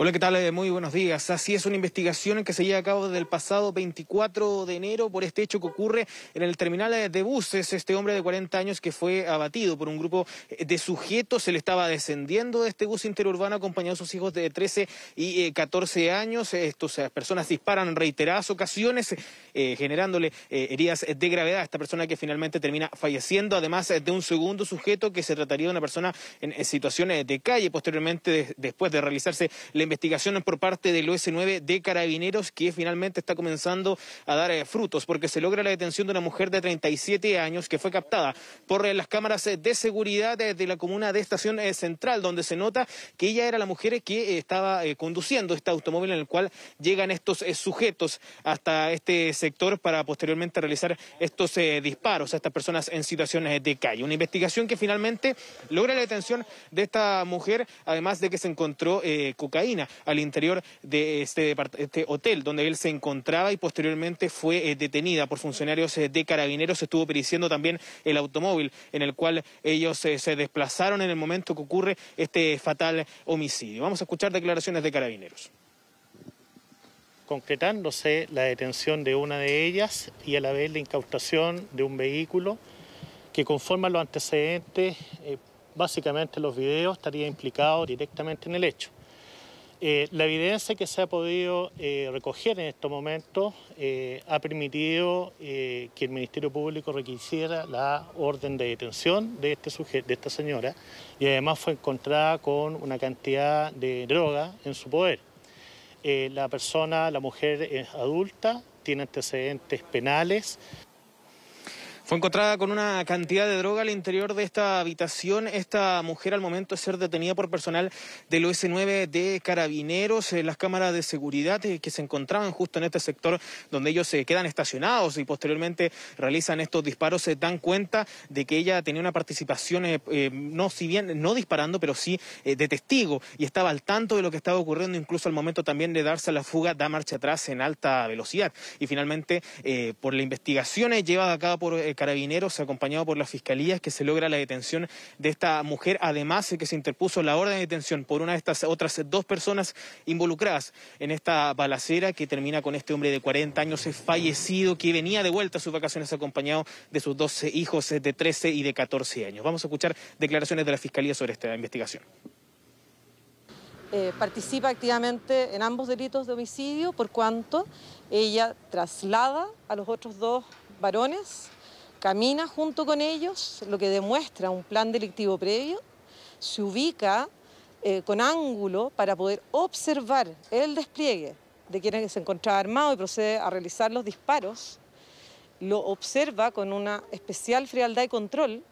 Hola, ¿qué tal? Eh, muy buenos días. Así es una investigación que se lleva a cabo desde el pasado 24 de enero por este hecho que ocurre en el terminal eh, de buses. Este hombre de 40 años que fue abatido por un grupo eh, de sujetos, se le estaba descendiendo de este bus interurbano acompañado de sus hijos de 13 y 14 años. Estas personas disparan en reiteradas ocasiones generándole heridas de gravedad a esta persona que finalmente termina falleciendo, además de un segundo sujeto que se trataría de una persona en, situaciones de calle. Posteriormente, después de realizarse le Investigaciones por parte del OS9 de Carabineros que finalmente está comenzando a dar eh, frutos porque se logra la detención de una mujer de 37 años que fue captada por eh, las cámaras de seguridad de la comuna de Estación eh, Central donde se nota que ella era la mujer que estaba conduciendo este automóvil en el cual llegan estos sujetos hasta este sector para posteriormente realizar estos disparos a estas personas en situaciones de calle. Una investigación que finalmente logra la detención de esta mujer además de que se encontró cocaína al interior de este, este, hotel donde él se encontraba y posteriormente fue eh, detenida por funcionarios eh, de carabineros. Estuvo periciendo también el automóvil en el cual ellos eh, se desplazaron en el momento que ocurre este fatal homicidio. Vamos a escuchar declaraciones de carabineros concretándose la detención de una de ellas y a la vez la incautación de un vehículo que conforman los antecedentes, básicamente los videos, estaría implicado directamente en el hecho. Eh, la evidencia que se ha podido eh, recoger en estos momentos eh, ha permitido que el Ministerio Público requisiera la orden de detención de, este de esta señora y además fue encontrada con una cantidad de droga en su poder. la persona, la mujer es adulta, tiene antecedentes penales, fue encontrada con una cantidad de droga al interior de esta habitación. Esta mujer al momento de ser detenida por personal del OS9 de carabineros, eh, las cámaras de seguridad eh, que se encontraban justo en este sector donde ellos se eh, quedan estacionados y posteriormente realizan estos disparos, se dan cuenta de que ella tenía una participación, no si bien no disparando, pero sí de testigo y estaba al tanto de lo que estaba ocurriendo, incluso al momento también de darse la fuga, da marcha atrás en alta velocidad. Y finalmente, por las investigaciones llevadas a cabo por carabineros acompañado por las fiscalías que se logra la detención de esta mujer, además de que se interpuso la orden de detención por una de estas otras dos personas involucradas en esta balacera que termina con este hombre de 40 años fallecido que venía de vuelta a sus vacaciones acompañado de sus dos hijos de 13 y de 14 años. Vamos a escuchar declaraciones de la fiscalía sobre esta investigación. Eh, participa activamente en ambos delitos de homicidio, por cuanto ella traslada a los otros dos varones camina junto con ellos, lo que demuestra un plan delictivo previo, se ubica eh, con ángulo para poder observar el despliegue de quien se encontraba armado y procede a realizar los disparos, lo observa con una especial frialdad y control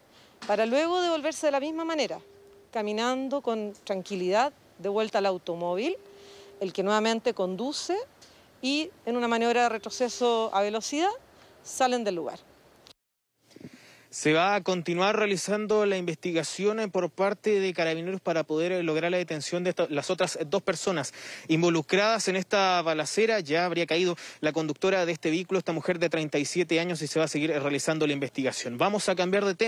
para luego devolverse de la misma manera, caminando con tranquilidad de vuelta al automóvil, el que nuevamente conduce y en una maniobra de retroceso a velocidad salen del lugar. Se va a continuar realizando la investigación por parte de carabineros para poder eh, lograr la detención de las otras dos personas involucradas en esta balacera. Ya habría caído la conductora de este vehículo, esta mujer de 37 años, y se va a seguir realizando la investigación. Vamos a cambiar de tema.